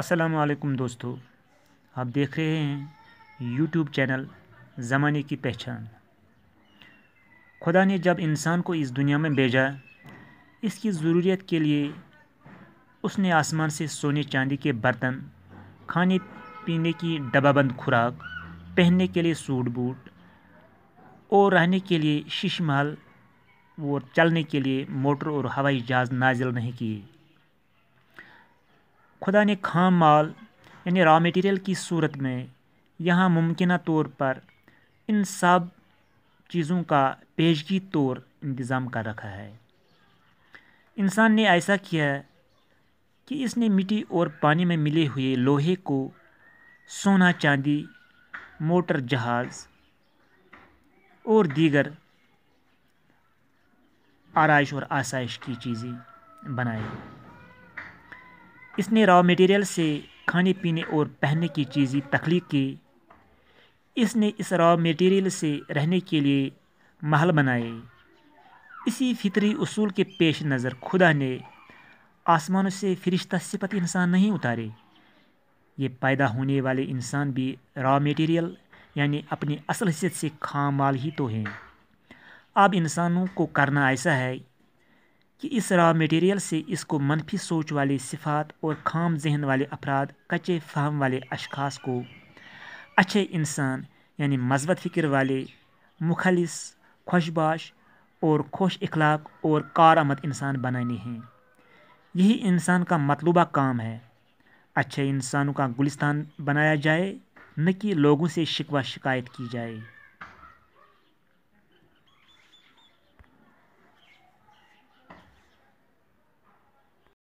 السلام علیکم دوستو آپ دیکھ رہے ہیں یوٹیوب چینل زمانے کی پہچان خدا نے جب انسان کو اس دنیا میں بھیجا اس کی ضروریت کے لیے اس نے آسمان سے سونے چاندی کے برتن کھانے پینے کی ڈبہ بند خوراک پہننے کے لیے سوٹ بوٹ اور رہنے کے لیے شش محل اور چلنے کے لیے موٹر اور ہوائی جہاز نازل نہیں کیے خدا نے خام مال یعنی را میٹیریل کی صورت میں یہاں ممکنہ طور پر ان سب چیزوں کا پیشگی طور انتظام کر رکھا ہے انسان نے ایسا کیا کہ اس نے مٹی اور پانی میں ملے ہوئے لوہے کو سونا چاندی موٹر جہاز اور دیگر آرائش اور آسائش کی چیزیں بنائے اس نے را میٹیریل سے کھانے پینے اور پہننے کی چیزیں تخلیق کی اس نے اس را میٹیریل سے رہنے کے لیے محل بنائے اسی فطری اصول کے پیش نظر خدا نے آسمانوں سے فرشتہ صفت انسان نہیں اتارے یہ پیدا ہونے والے انسان بھی را میٹیریل یعنی اپنی اصل حیثیت سے خام مال ہی تو ہیں اب انسانوں کو کرنا ایسا ہے کہ اس را میٹیریل سے اس کو منفی سوچ والے صفات اور خام ذہن والے افراد کچے فہم والے اشخاص کو اچھے انسان یعنی مثبت فکر والے مخلص خوش باش اور خوش اخلاق اور کارآمد انسان بنانے ہیں یہی انسان کا مطلوبہ کام ہے اچھے انسانوں کا گلستان بنایا جائے نہ کہ لوگوں سے شکوہ شکایت کی جائے